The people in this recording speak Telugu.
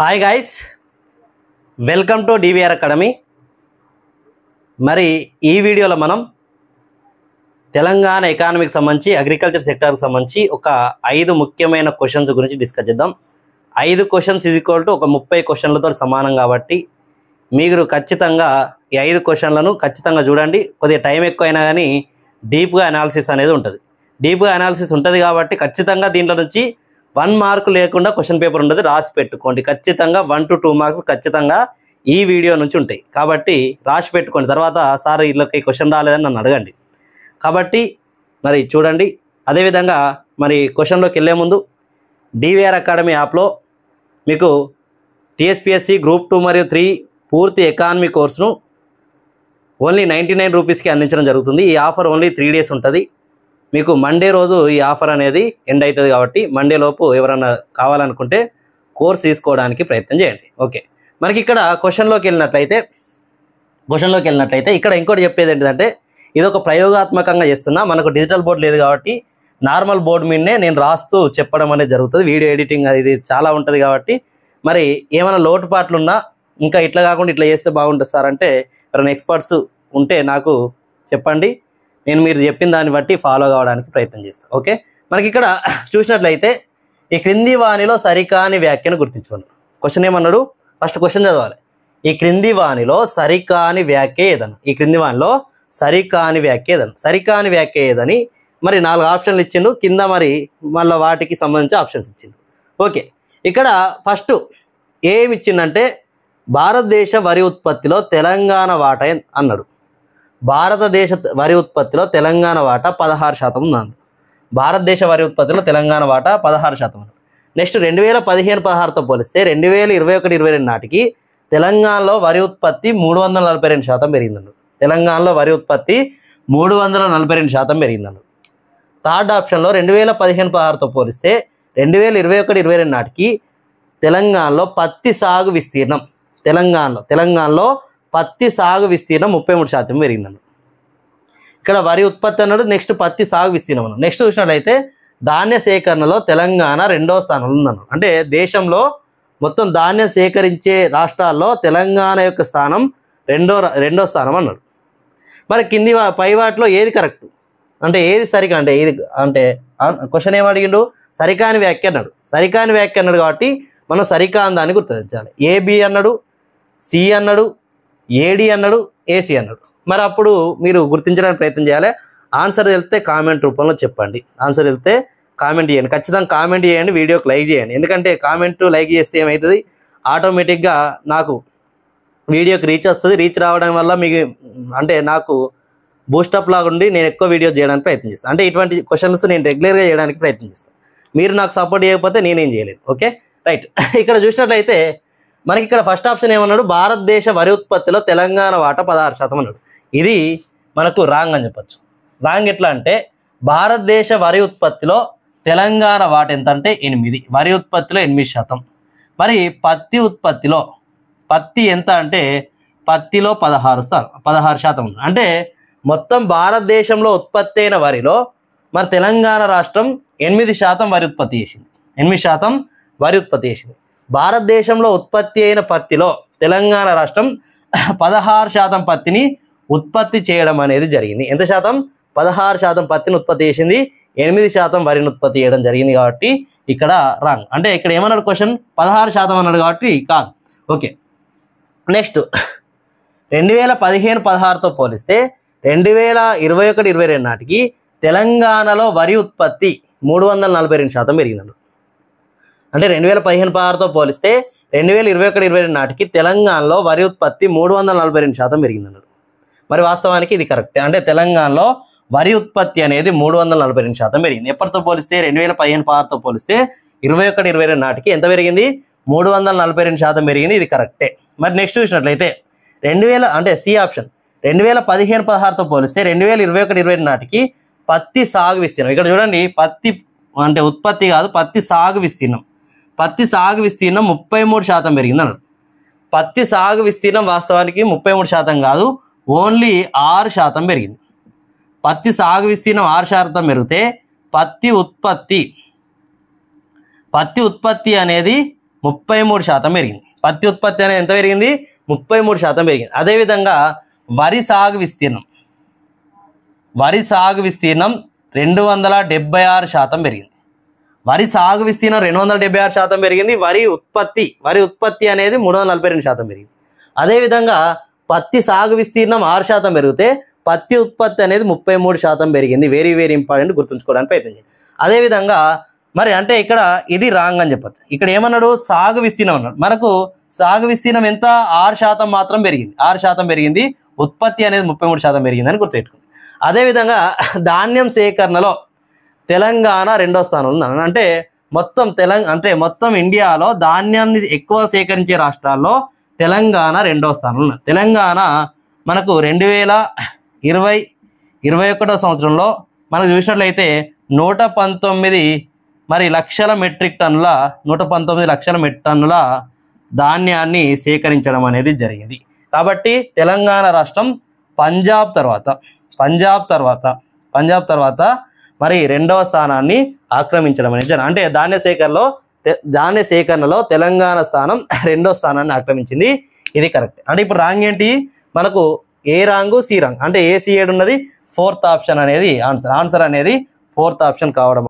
hi guys welcome to DVR academy మరి ఈ వీడియోలో మనం తెలంగాణ ఎకానమీకి సంబంధించి అగ్రికల్చర్ సెక్టర్కి సంబంధించి ఒక ఐదు ముఖ్యమైన క్వశ్చన్స్ గురించి డిస్కస్ చేద్దాం ఐదు క్వశ్చన్స్ ఇది ఈక్వల్ టు ఒక ముప్పై క్వశ్చన్లతో సమానం కాబట్టి మీరు ఖచ్చితంగా ఈ ఐదు క్వశ్చన్లను ఖచ్చితంగా చూడండి కొద్దిగా టైం ఎక్కువైనా కానీ డీప్గా అనాలిసిస్ అనేది ఉంటుంది డీప్గా అనాలిసిస్ ఉంటుంది కాబట్టి ఖచ్చితంగా దీంట్లో నుంచి వన్ మార్క్ లేకుండా క్వశ్చన్ పేపర్ ఉండదు రాసి పెట్టుకోండి ఖచ్చితంగా వన్ టు టూ మార్క్స్ ఖచ్చితంగా ఈ వీడియో నుంచి ఉంటాయి కాబట్టి రాసి పెట్టుకోండి తర్వాత సార్ వీళ్ళకి క్వశ్చన్ రాలేదని నన్ను అడగండి కాబట్టి మరి చూడండి అదేవిధంగా మరి క్వశ్చన్లోకి వెళ్ళే ముందు డివిఆర్ అకాడమీ యాప్లో మీకు టిఎస్పిఎస్సి గ్రూప్ టూ మరియు త్రీ పూర్తి ఎకానమీ కోర్సును ఓన్లీ నైంటీ నైన్ రూపీస్కి అందించడం జరుగుతుంది ఈ ఆఫర్ ఓన్లీ త్రీ డేస్ ఉంటుంది మీకు మండే రోజు ఈ ఆఫర్ అనేది ఎండ్ అవుతుంది కాబట్టి మండే లోపు ఎవరన్నా కావాలనుకుంటే కోర్స్ తీసుకోవడానికి ప్రయత్నం చేయండి ఓకే మనకి ఇక్కడ క్వశ్చన్లోకి వెళ్ళినట్లయితే క్వశ్చన్లోకి వెళ్ళినట్లయితే ఇక్కడ ఇంకోటి చెప్పేది ఏంటంటే ఇది ఒక ప్రయోగాత్మకంగా చేస్తున్నా మనకు డిజిటల్ బోర్డు లేదు కాబట్టి నార్మల్ బోర్డు మీదనే నేను రాస్తూ చెప్పడం అనేది జరుగుతుంది వీడియో ఎడిటింగ్ అది చాలా ఉంటుంది కాబట్టి మరి ఏమైనా లోటుపాట్లున్నా ఇంకా ఇట్లా కాకుండా ఇట్లా చేస్తే బాగుంటుంది సార్ అంటే ఎవరైనా ఎక్స్పర్ట్స్ ఉంటే నాకు చెప్పండి నేను మీరు చెప్పిన దాన్ని బట్టి ఫాలో కావడానికి ప్రయత్నం చేస్తాను ఓకే మనకి ఇక్కడ చూసినట్లయితే ఈ క్రింది వాణిలో సరికాని వ్యాఖ్యను గుర్తించుకోండి క్వశ్చన్ ఏమన్నాడు ఫస్ట్ క్వశ్చన్ చదవాలి ఈ క్రింది వాణిలో సరికాని వ్యాఖ్య ఏదన్న ఈ క్రింది వాణిలో సరికాని వ్యాఖ్య ఏదన్న సరికాని వ్యాఖ్య ఏదని మరి నాలుగు ఆప్షన్లు ఇచ్చిండు కింద మరి మళ్ళీ వాటికి సంబంధించి ఆప్షన్స్ ఇచ్చిండు ఓకే ఇక్కడ ఫస్ట్ ఏమి ఇచ్చిండంటే భారతదేశ వరి ఉత్పత్తిలో తెలంగాణ వాట అన్నాడు భారతదేశ వరి ఉత్పత్తిలో తెలంగాణ వాటా పదహారు శాతం ఉందండి భారతదేశ వరి ఉత్పత్తిలో తెలంగాణ వాటా పదహారు శాతం నెక్స్ట్ రెండు వేల పదిహేను పదహారుతో పోలిస్తే రెండు వేల ఇరవై ఒకటి ఇరవై రెండు నాటికి తెలంగాణలో వరి ఉత్పత్తి మూడు వందల నలభై రెండు శాతం పెరిగిందండు తెలంగాణలో వరి ఉత్పత్తి మూడు వందల నలభై రెండు శాతం పెరిగిందండు థర్డ్ ఆప్షన్లో రెండు వేల పదిహేను పదహారుతో పోలిస్తే రెండు వేల ఇరవై ఒకటి ఇరవై రెండు నాటికి తెలంగాణలో పత్తి సాగు విస్తీర్ణం తెలంగాణలో తెలంగాణలో పత్తి సాగు విస్తీర్ణం ముప్పై మూడు శాతం పెరిగిందండి ఇక్కడ వరి ఉత్పత్తి అన్నాడు నెక్స్ట్ పత్తి సాగు విస్తీర్ణం అన్నాడు నెక్స్ట్ చూసినట్లయితే ధాన్య సేకరణలో తెలంగాణ రెండవ స్థానంలో ఉందను అంటే దేశంలో మొత్తం ధాన్యం సేకరించే రాష్ట్రాల్లో తెలంగాణ యొక్క స్థానం రెండో రెండో స్థానం అన్నాడు మరి కింది పై వాటిలో ఏది కరెక్ట్ అంటే ఏది సరిగా అంటే ఏది అంటే క్వశ్చన్ ఏం అడిగిండు సరికాని వ్యాఖ్య అన్నాడు సరికాని వ్యాఖ్య అన్నాడు కాబట్టి మనం దాన్ని గుర్తించాలి ఏబి అన్నాడు సి అన్నాడు ఏడి అన్నాడు ఏసీ అన్నాడు మరి అప్పుడు మీరు గుర్తించడానికి ప్రయత్నం చేయాలి ఆన్సర్ వెళ్తే కామెంట్ రూపంలో చెప్పండి ఆన్సర్ వెళ్తే కామెంట్ చేయండి ఖచ్చితంగా కామెంట్ చేయండి వీడియోకి లైక్ చేయండి ఎందుకంటే కామెంట్ లైక్ చేస్తే ఏమవుతుంది ఆటోమేటిక్గా నాకు వీడియోకి రీచ్ వస్తుంది రీచ్ రావడం వల్ల మీకు అంటే నాకు బూస్టప్ లాగా ఉండి నేను ఎక్కువ వీడియో చేయడానికి ప్రయత్నం చేస్తాను అంటే ఇటువంటి క్వశ్చన్స్ నేను రెగ్యులర్గా చేయడానికి ప్రయత్నం చేస్తాను మీరు నాకు సపోర్ట్ చేయకపోతే నేనేం చేయలేను ఓకే రైట్ ఇక్కడ చూసినట్లయితే మనకి ఇక్కడ ఫస్ట్ ఆప్షన్ ఏమన్నాడు భారతదేశ వరి ఉత్పత్తిలో తెలంగాణ వాటా పదహారు శాతం అన్నాడు ఇది మనకు రాంగ్ అని చెప్పచ్చు రాంగ్ ఎట్లా అంటే భారతదేశ వరి ఉత్పత్తిలో తెలంగాణ వాట ఎంత అంటే ఎనిమిది వరి ఉత్పత్తిలో ఎనిమిది శాతం మరి పత్తి ఉత్పత్తిలో పత్తి ఎంత అంటే పత్తిలో పదహారు స్థానం పదహారు శాతం అంటే మొత్తం భారతదేశంలో ఉత్పత్తి అయిన వరిలో మరి తెలంగాణ రాష్ట్రం ఎనిమిది శాతం వరి ఉత్పత్తి చేసింది ఎనిమిది శాతం వరి ఉత్పత్తి చేసింది భారతదేశంలో ఉత్పత్తి అయిన పత్తిలో తెలంగాణ రాష్ట్రం పదహారు శాతం పత్తిని ఉత్పత్తి చేయడం అనేది జరిగింది ఎంత శాతం పదహారు శాతం పత్తిని ఉత్పత్తి చేసింది ఎనిమిది శాతం వరిని ఉత్పత్తి చేయడం జరిగింది కాబట్టి ఇక్కడ రాంగ్ అంటే ఇక్కడ ఏమన్నాడు క్వశ్చన్ పదహారు శాతం అన్నాడు కాబట్టి కాదు ఓకే నెక్స్ట్ రెండు వేల పదిహేను పదహారుతో పోలిస్తే రెండు వేల ఇరవై ఒకటి ఇరవై రెండు నాటికి తెలంగాణలో వరి ఉత్పత్తి మూడు వందల నలభై రెండు శాతం పెరిగిందండు అంటే రెండు వేల పదిహేను పదహారుతో పోలిస్తే రెండు వేల ఇరవై ఒకటి ఇరవై రెండు నాటికి తెలంగాణలో వరి ఉత్పత్తి మూడు వందల నలభై రెండు శాతం పెరిగిందన్నారు మరి వాస్తవానికి ఇది కరెక్ట్ అంటే తెలంగాణలో వరి ఉత్పత్తి అనేది మూడు వందల నలభై రెండు శాతం పెరిగింది ఎప్పటితో పోలిస్తే రెండు వేల పదిహేను పదహారుతో పోలిస్తే ఇరవై ఒకటి ఇరవై రెండు నాటికి ఎంత పెరిగింది మూడు వందల నలభై రెండు శాతం పెరిగింది ఇది కరెక్టే మరి నెక్స్ట్ చూసినట్లయితే రెండు వేల అంటే సి ఆప్షన్ రెండు వేల పదిహేను పదహారుతో పోలిస్తే రెండు వేల ఇరవై ఒకటి ఇరవై నాటికి పత్తి సాగు విస్తీర్ణం ఇక్కడ చూడండి పత్తి అంటే ఉత్పత్తి కాదు పత్తి సాగు విస్తీర్ణం పత్తి సాగు విస్తీర్ణం ముప్పై మూడు శాతం పెరిగింది అన్నాడు పత్తి సాగు విస్తీర్ణం వాస్తవానికి ముప్పై మూడు శాతం కాదు ఓన్లీ ఆరు శాతం పెరిగింది పత్తి సాగు విస్తీర్ణం ఆరు శాతం పెరిగితే పత్తి ఉత్పత్తి పత్తి ఉత్పత్తి అనేది ముప్పై మూడు శాతం పెరిగింది పత్తి ఉత్పత్తి అనేది ఎంత పెరిగింది ముప్పై మూడు శాతం పెరిగింది అదేవిధంగా వరి సాగు విస్తీర్ణం వరి సాగు విస్తీర్ణం రెండు వందల డెబ్బై ఆరు శాతం పెరిగింది వరి సాగు విస్తీర్ణం రెండు వందల డెబ్బై ఆరు శాతం పెరిగింది వరి ఉత్పత్తి వరి ఉత్పత్తి అనేది మూడు వందల నలభై రెండు శాతం పెరిగింది అదేవిధంగా పత్తి సాగు విస్తీర్ణం ఆరు శాతం పెరిగితే పత్తి ఉత్పత్తి అనేది ముప్పై మూడు శాతం పెరిగింది వెరీ వెరీ ఇంపార్టెంట్ గుర్తుంచుకోవడానికి ప్రయత్నం చేయండి అదేవిధంగా మరి అంటే ఇక్కడ ఇది రాంగ్ అని చెప్పచ్చు ఇక్కడ ఏమన్నాడు సాగు విస్తీర్ణం అన్నాడు మనకు సాగు విస్తీర్ణం ఎంత ఆరు శాతం మాత్రం పెరిగింది ఆరు శాతం పెరిగింది ఉత్పత్తి అనేది ముప్పై మూడు శాతం పెరిగిందని గుర్తుపెట్టుకుంది అదేవిధంగా ధాన్యం సేకరణలో తెలంగాణ రెండో స్థానంలో అంటే మొత్తం తెలంగా అంటే మొత్తం ఇండియాలో ధాన్యాన్ని ఎక్కువ సేకరించే రాష్ట్రాల్లో తెలంగాణ రెండో స్థానంలో తెలంగాణ మనకు రెండు వేల ఇరవై ఇరవై ఒకటో సంవత్సరంలో మనం చూసినట్లయితే నూట పంతొమ్మిది మరి లక్షల మెట్రిక్ టన్నుల నూట పంతొమ్మిది లక్షల మెట్రిక్ టన్నుల ధాన్యాన్ని సేకరించడం అనేది జరిగింది కాబట్టి తెలంగాణ రాష్ట్రం పంజాబ్ తర్వాత పంజాబ్ తర్వాత పంజాబ్ తర్వాత మరి రెండవ స్థానాన్ని ఆక్రమించడం అనేది అంటే ధాన్య సేకరణలో ధాన్య సేకరణలో తెలంగాణ స్థానం రెండవ స్థానాన్ని ఆక్రమించింది ఇది కరెక్ట్ అంటే ఇప్పుడు రాంగ్ ఏంటి మనకు ఏ రాంగు సి రాంగ్ అంటే ఏ సి ఏడు ఉన్నది ఫోర్త్ ఆప్షన్ అనేది ఆన్సర్ ఆన్సర్ అనేది ఫోర్త్ ఆప్షన్ కావడం